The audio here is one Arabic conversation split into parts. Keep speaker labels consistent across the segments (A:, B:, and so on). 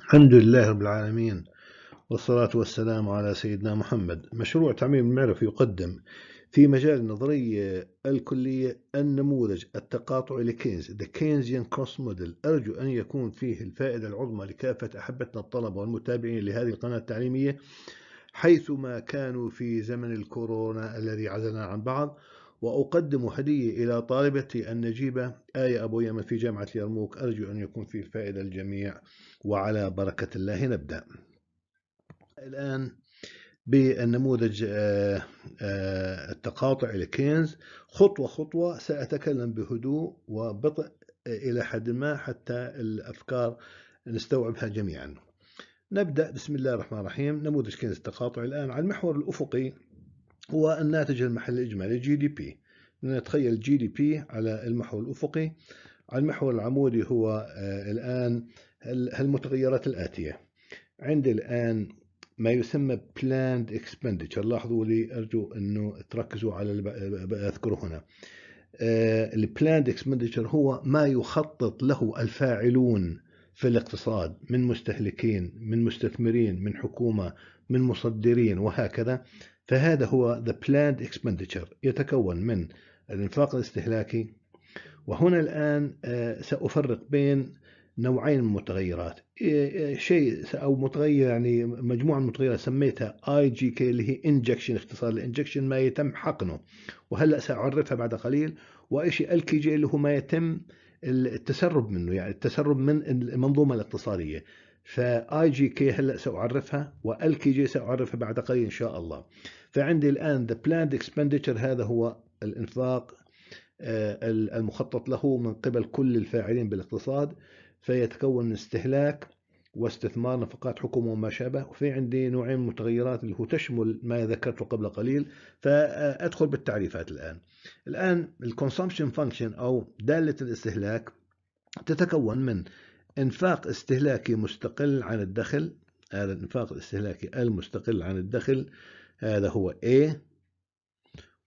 A: الحمد لله رب العالمين والصلاة والسلام على سيدنا محمد مشروع تعميم المعرفة يقدم في مجال النظرية الكلية النموذج التقاطعي لكينز The Keynesian Cross Model أرجو أن يكون فيه الفائدة العظمى لكافة أحبتنا الطلبة والمتابعين لهذه القناة التعليمية حيثما كانوا في زمن الكورونا الذي عزلنا عن بعض وأقدم هدية إلى طالبتي النجيبة آية أبو يمن في جامعة اليرموك أرجو أن يكون فيه الفائدة للجميع وعلى بركة الله نبدأ الآن بالنموذج آه، آه، التقاطعي لكينز خطوة خطوة سأتكلم بهدوء وبطء إلى حد ما حتى الأفكار نستوعبها جميعا نبدأ بسم الله الرحمن الرحيم نموذج كينز التقاطعي الآن على المحور الأفقي هو الناتج المحلي الإجمالي جي دي بي نتخيل جي دي بي على المحور الأفقي على المحور العمودي هو آه، الآن هالمتغيرات الآتية عندي الآن ما يسمى بلاند اكسبندتشر لاحظوا لي أرجو أنه تركزوا على اللي آه، أذكره هنا آه، البلاند اكسبندتشر هو ما يخطط له الفاعلون في الاقتصاد من مستهلكين من مستثمرين من حكومة من مصدرين وهكذا فهذا هو The Planned Expenditure يتكون من الإنفاق الاستهلاكي وهنا الآن آه، سأفرق بين نوعين من المتغيرات إيه، إيه، شيء أو متغير يعني مجموعة المتغيرات سميتها اي جي كي اللي هي انجكشن اختصار الانجكشن ما يتم حقنه وهلأ سأعرفها بعد قليل وإشي كي جي اللي هو ما يتم التسرب منه يعني التسرب من المنظومة الاقتصادية فاي جي كي هلا ساعرفها والكي جي ساعرفها بعد قليل ان شاء الله فعندي الآن the planned expenditure هذا هو الإنفاق آه، المخطط له من قبل كل الفاعلين بالاقتصاد فيتكون من استهلاك واستثمار نفقات حكومة وما شابه وفي عندي نوعين من المتغيرات اللي هو تشمل ما ذكرته قبل قليل فأدخل بالتعريفات الآن الآن consumption فانكشن أو دالة الاستهلاك تتكون من انفاق استهلاكي مستقل عن الدخل هذا الانفاق الاستهلاكي المستقل عن الدخل هذا هو A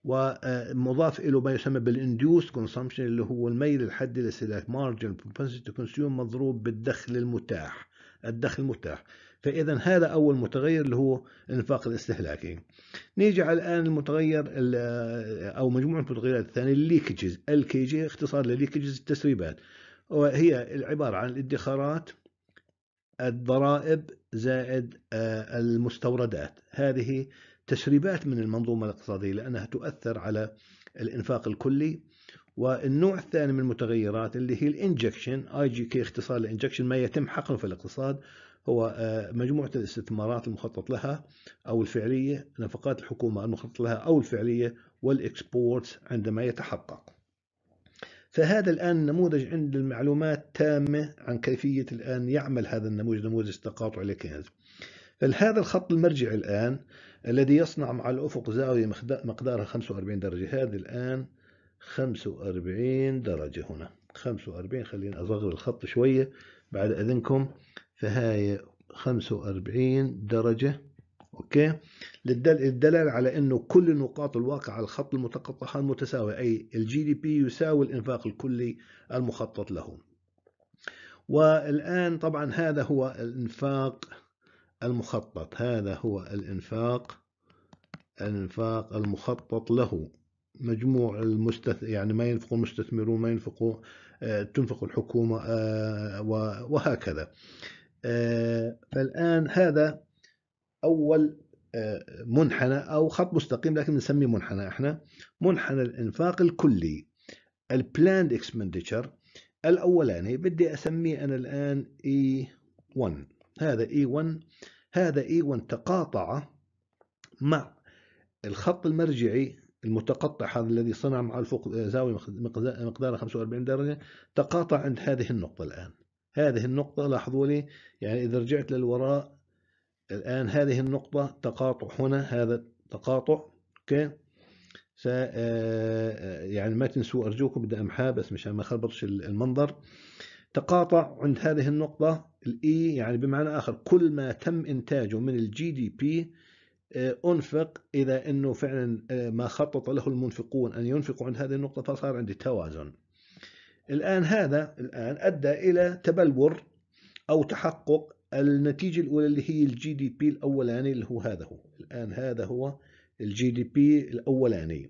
A: ومضاف له ما يسمى بالانديوس كونسامشن اللي هو الميل الحد للاستهلاك مارجن propensity تو كونسيوم مضروب بالدخل المتاح الدخل المتاح فاذا هذا اول متغير اللي هو الانفاق الاستهلاكي نيجي على الان المتغير او مجموعه المتغيرات الثانيه الليكجز الكي جي اختصار لليكجز التسريبات وهي عباره عن الادخارات الضرائب زائد آه، المستوردات هذه تشريبات من المنظومة الاقتصادية لأنها تؤثر على الإنفاق الكلي والنوع الثاني من المتغيرات اللي هي الانجكشن اي جي كي اختصار الانجكشن ما يتم حقنه في الاقتصاد هو آه، مجموعة الاستثمارات المخطط لها أو الفعلية نفقات الحكومة المخطط لها أو الفعلية والإكسبورتس عندما يتحقق فهذا الآن نموذج عند المعلومات تامة عن كيفية الآن يعمل هذا النموذج نموذج التقاطع لكنز هذا الخط المرجعي الآن الذي يصنع مع الأفق زاوية مقدارها 45 درجة هذه الآن 45 درجة هنا 45 خلينا أصغر الخط شوية بعد أذنكم فهاي 45 درجة أوكي للدلالة على أنه كل النقاط الواقعة على الخط المتقطعة متساوية أي الجي دي بي يساوي الإنفاق الكلي المخطط له والآن طبعا هذا هو الإنفاق المخطط هذا هو الإنفاق الإنفاق المخطط له مجموع المستث يعني ما ينفقوا المستثمرون ما ينفقوا آه، تنفق الحكومة آه، وهكذا آه، فالآن هذا أول منحنى أو خط مستقيم لكن نسميه منحنى احنا منحنى الإنفاق الكلي البلاند اكسبندتشر الأولاني بدي أسميه أنا اي E1 هذا اي 1 هذا اي 1 تقاطع مع الخط المرجعي المتقطع هذا الذي صنع مع الفوق آه، زاوية مقدارها 45 درجة تقاطع عند هذه النقطة الآن هذه النقطة لاحظوا لي يعني إذا رجعت للوراء الآن هذه النقطة تقاطع هنا هذا تقاطع أوكي آه، آه، يعني ما تنسوا أرجوكم بدي أمحاه بس مشان ما أخربطش المنظر تقاطع عند هذه النقطة الإي e يعني بمعنى آخر كل ما تم إنتاجه من الجي دي بي أنفق إذا أنه فعلا آه، ما خطط له المنفقون أن ينفقوا عند هذه النقطة فصار عندي توازن الآن هذا الآن أدى إلى تبلور أو تحقق النتيجة الأولى اللي هي الجي دي بي الأولاني اللي هو هذا هو الآن هذا هو الجي دي بي الأولاني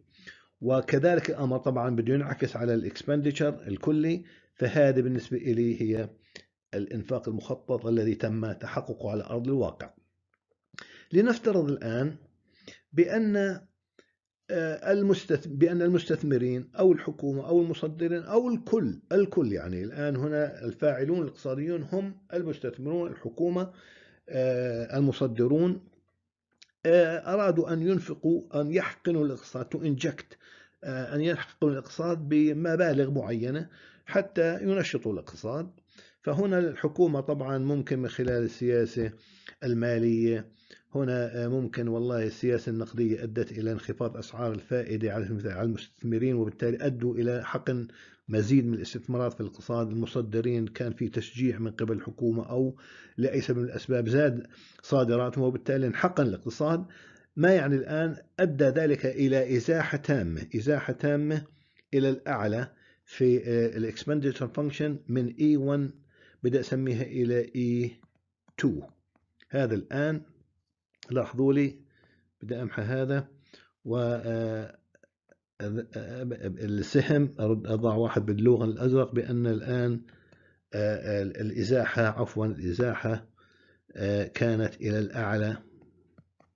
A: وكذلك الأمر طبعا بده ينعكس على الإكسبنديتشر الكلي فهذه بالنسبة إلي هي الإنفاق المخطط الذي تم تحققه على أرض الواقع لنفترض الآن بأن آه، بأن المستثمرين أو الحكومة أو المصدرين أو الكل الكل يعني الآن هنا الفاعلون الاقتصاديون هم المستثمرون الحكومة آه، المصدرون آه، أرادوا أن ينفقوا أن يحقنوا الاقتصاد to inject أن يحقنوا الاقتصاد بمبالغ معينة حتى ينشطوا الاقتصاد فهنا الحكومة طبعا ممكن من خلال السياسة المالية هنا آه، ممكن والله السياسة النقدية أدت إلى انخفاض أسعار الفائدة على المستثمرين وبالتالي أدوا إلى حقن مزيد من الاستثمارات في الاقتصاد المصدرين كان في تشجيع من قبل الحكومة أو لأي سبب من الأسباب زاد صادراتهم وبالتالي انحقن الاقتصاد ما يعني الآن أدى ذلك إلى إزاحة تامة إزاحة تامة إلى الأعلى في آه، expenditure فانكشن من E1 بدأ أسميها إلى E2 هذا الآن لاحظوا لي بدأ أمحى هذا و آه، السهم ارد أضع واحد باللغه الأزرق بأن الآن آه، الإزاحة عفوا الإزاحة كانت إلى الأعلى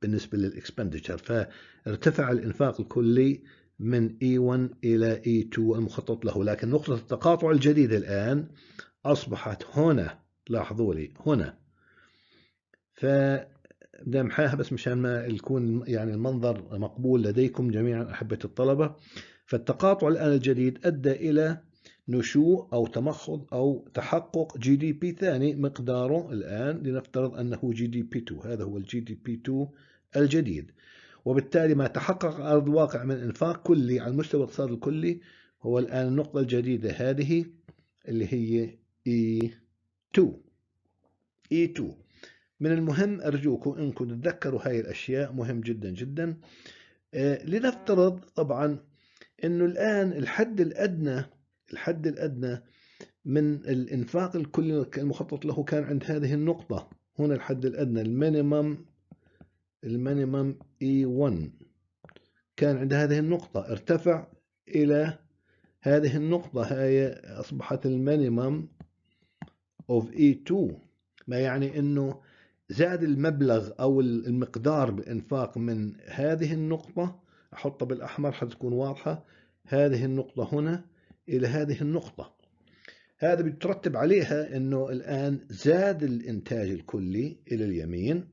A: بالنسبة للإكسبندتشر فارتفع الإنفاق الكلي من E1 إلى E2 المخطط له لكن نقطة التقاطع الجديدة الآن أصبحت هنا لاحظوا لي هنا بدي أمحاها بس مشان ما يكون يعني المنظر مقبول لديكم جميعا أحبة الطلبة فالتقاطع الآن الجديد أدى إلى نشوء أو تمخض أو تحقق جي دي بي ثاني مقداره الآن لنفترض أنه جي دي بي 2 هذا هو الجي دي بي 2 الجديد وبالتالي ما تحقق على أرض الواقع من إنفاق كلي على المستوى الاقتصادي الكلي هو الآن النقطة الجديدة هذه اللي هي E2 E2 من المهم أرجوكم أنكم تتذكروا هاي الأشياء مهم جدا جدا آه، لنفترض طبعا أنه الآن الحد الأدنى الحد الأدنى من الإنفاق الكلي المخطط له كان عند هذه النقطة هنا الحد الأدنى المينيمم المينيمم اي e 1 كان عند هذه النقطة ارتفع إلى هذه النقطة هي أصبحت المينيمم اوف اي e 2 ما يعني أنه زاد المبلغ أو المقدار بإنفاق من هذه النقطة أحطها بالأحمر حتكون واضحة هذه النقطة هنا إلى هذه النقطة هذا بترتب عليها أنه الآن زاد الإنتاج الكلي إلى اليمين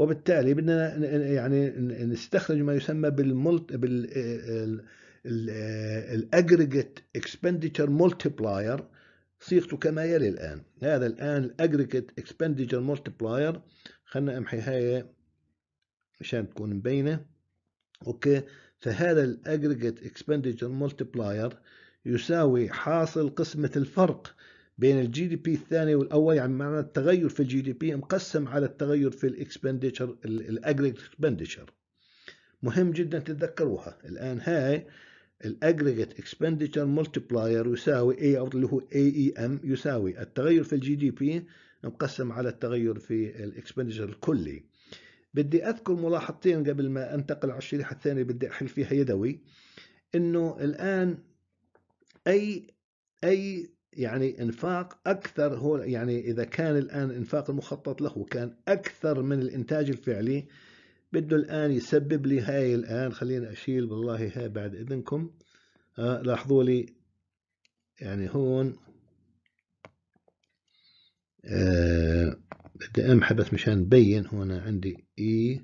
A: وبالتالي بدنا يعني نستخرج ما يسمى بالملت بال الاجريجيت اكسبندتشر ملتبلاير صيغته كما يلي الان هذا الان الاجريجيت اكسبندتشر ملتبلاير خلينا امحي هاي مشان تكون مبينه اوكي فهذا الاجريجيت اكسبندتشر ملتبلاير يساوي حاصل قسمة الفرق بين الجي دي بي الثاني والاول يعني معنى التغير في الجي دي بي مقسم على التغير في الاكسبندشر الاجريجيت اكسبندشر مهم جدا تتذكروها الان هاي الاجريجيت اكسبندشر ملتبلاير يساوي اي او اللي هو اي اي ام يساوي التغير في الجي دي بي مقسم على التغير في الاكسبندشر الكلي بدي اذكر ملاحظتين قبل ما انتقل على الشريحه الثانيه بدي احل فيها يدوي انه الان اي اي يعني انفاق اكثر هو يعني اذا كان الان انفاق المخطط له كان اكثر من الانتاج الفعلي بده الان يسبب لي هاي الان خلينا اشيل بالله هاي بعد اذنكم آه لاحظوا لي يعني هون آه بدي امحى بس مشان بين هون عندي اي e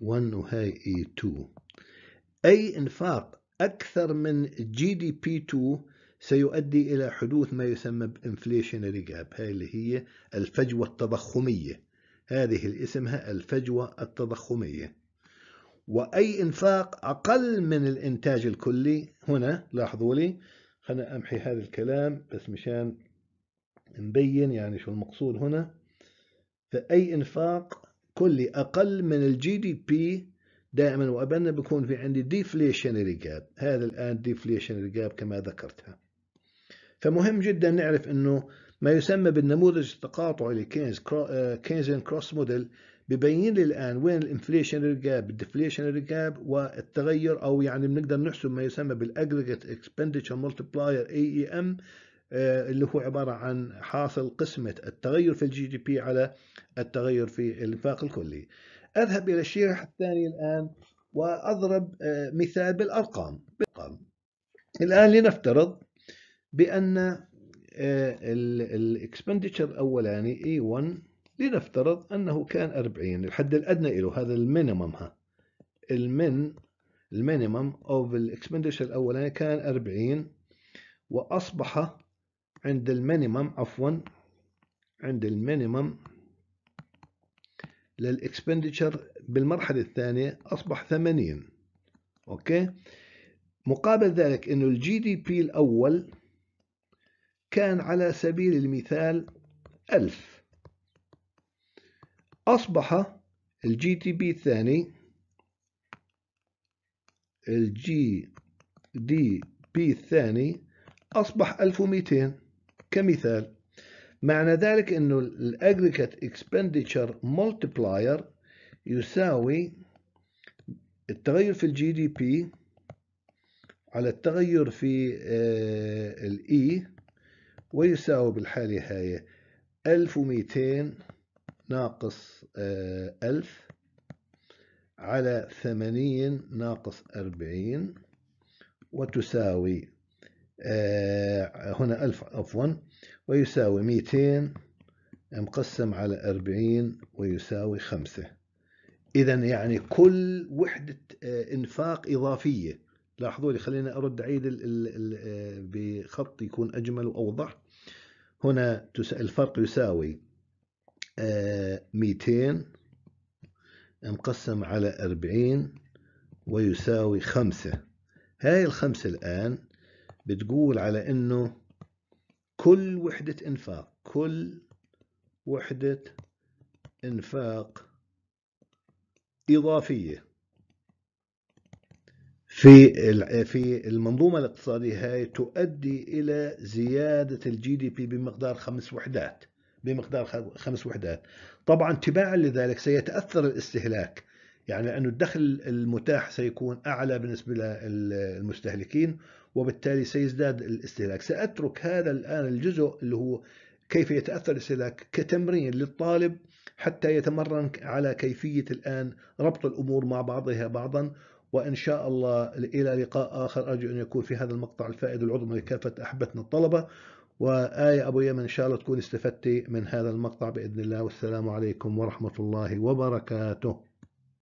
A: 1 وهاي اي e 2 اي انفاق اكثر من جي دي بي 2 سيؤدي إلى حدوث ما يسمى بانفليشنري جاب هاي اللي هي الفجوة التضخمية هذه اسمها الفجوة التضخمية وأي إنفاق أقل من الإنتاج الكلي هنا لاحظوا لي خلنا أمحي هذا الكلام بس مشان نبين يعني شو المقصود هنا فأي إنفاق كلي أقل من الجي دي بي دائما وأبدا بكون في عندي ديفليشنري جاب هذا الآن ديفليشنري جاب كما ذكرتها فمهم جدا نعرف أنه ما يسمى بالنموذج التقاطعي لكينز آه، كينزن كروس موديل ببين لي الآن وين الانفليشنري جاب الديفليشنري جاب والتغير أو يعني بنقدر نحسب ما يسمى بالأجريجيت اكسبندشر ملتبلاير اي اي ام اللي هو عبارة عن حاصل قسمة التغير في الجي دي بي على التغير في الانفاق الكلي أذهب إلى الشريحة الثانية الآن وأضرب آه، مثال بالأرقام الآن لنفترض بأن expenditure آه، الأولاني اي 1 لنفترض أنه كان 40 الحد الأدنى له هذا المينيمم ها المن المينيمم اوف expenditure الأولاني كان 40 وأصبح عند المينيمم عفوا عند المينيمم expenditure بالمرحلة الثانية أصبح 80 أوكي مقابل ذلك إنه الجي دي بي الأول كان على سبيل المثال ألف أصبح الجي تي بي الثاني الجي دي بي الثاني أصبح ألف ومئتين كمثال معنى ذلك أنه الأجريكت إكسبنديتشر مولتبلاير يساوي التغير في الجي دي بي على التغير في آه، الاي e ويساوي بالحالة هاي ألف وميتين ناقص آه، ألف على ثمانين ناقص أربعين وتساوي آه، هنا ألف عفوا ويساوي ميتين مقسم على أربعين ويساوي خمسة إذا يعني كل وحدة آه، إنفاق إضافية لاحظوا لي خلينا أرد أعيد آه، بخط يكون أجمل وأوضح هنا الفرق يساوي 200 آه، مقسم على 40 ويساوي 5 هاي الخمسة الآن بتقول على أنه كل وحدة إنفاق كل وحدة إنفاق إضافية في في المنظومة الاقتصادية هاي تؤدي إلى زيادة الجي دي بي بمقدار خمس وحدات بمقدار خمس وحدات طبعا تباعا لذلك سيتأثر الاستهلاك يعني لأنه الدخل المتاح سيكون أعلى بالنسبة للمستهلكين وبالتالي سيزداد الاستهلاك سأترك هذا الآن الجزء اللي هو كيف يتأثر الاستهلاك كتمرين للطالب حتى يتمرن على كيفية الآن ربط الأمور مع بعضها بعضا وإن شاء الله إلى لقاء آخر أرجو أن يكون في هذا المقطع الفائد العظمى لكافة أحبتنا الطلبة وآية أبو يمن إن شاء الله تكون استفدت من هذا المقطع بإذن الله والسلام عليكم ورحمة الله وبركاته